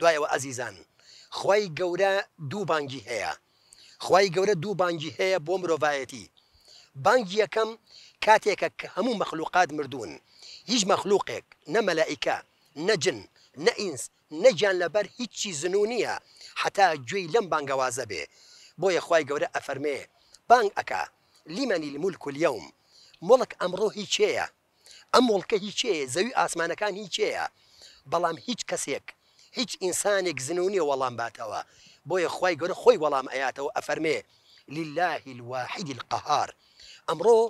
دوایەوە ئەزیزان خی گەورە دوو بانگی هەیە خی گەورە دوو بانگی هەیە بۆ مرۆڤایەتی بانگی یەکەم کاتێکە کە هەموو مەخلوقات مردوون هیچ مەخلوقێک نەمەلائیکە نەجن نەئینس نەجان لەبەر هیچی زنو نییە حتا گوێی لەم بانگەوازە بێ بۆ یەخوای گەورە ئەفەرمێ بانگ ئەکا لیمەنی الملک اليوم مڵک ئەمڕۆ هیچەیە ئەم مڵکە هیچەیە زەوی ئاسمانەکان هیچەیە بەڵام هیچ کەسێک هیچ ئینسانێک زنونی وەڵام باتەوە بۆیە خی گەورە خۆی وەڵام ئەیاتەوە ئەفەرمێ لله الواحد القهار ئەمڕۆ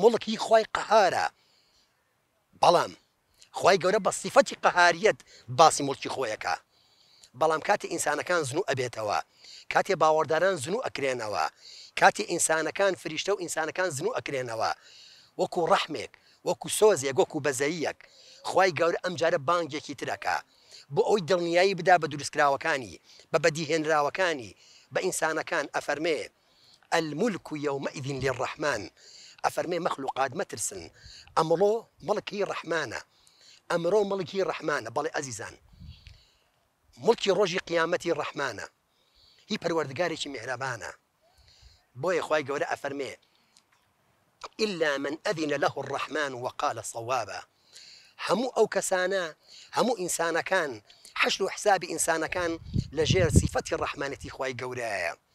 مڵکی خی قەهارە بەڵام خی گەورە بە سیفەتی قەهاریەت باسی مڵکی خۆیەکە بەڵام کاتی ئینسانەکان زنو ئەبێتەوە کاتێ باوەڕداران زنو ئەکرێنەوە کاتی ئینسانەکان فریشتە و ئینسانەکان زنو ئەکرێنەوە وەکو ڕەحمێک وەکو سۆزیەک وەکو بەزەیەک خی گەورە ئەمجارە بانگێکی ترەکە بو ئەوی دڵنیایی بدا بە دروستکراوەکانی بە راوكاني بە كان افرمي الملك يومئذ للرحمن ئەفەرمێ مەخلوقات مەترسن ئەمڕۆ مڵکی ڕەحمانە ئەمڕۆ مڵکی ڕەحمانە بەڵێ ئەزیزان ملکی ڕۆژی قیامەتی ڕەحمانە هی پەروەردگارێکی میهرەبانە بۆیە خی گەورە افرمي إلا من أذن له الرحمن وقال صوابا همو او كسانا همو انسان كان حشلو حسابي انسان كان لجير صفه الرحمنه اخوي قورايه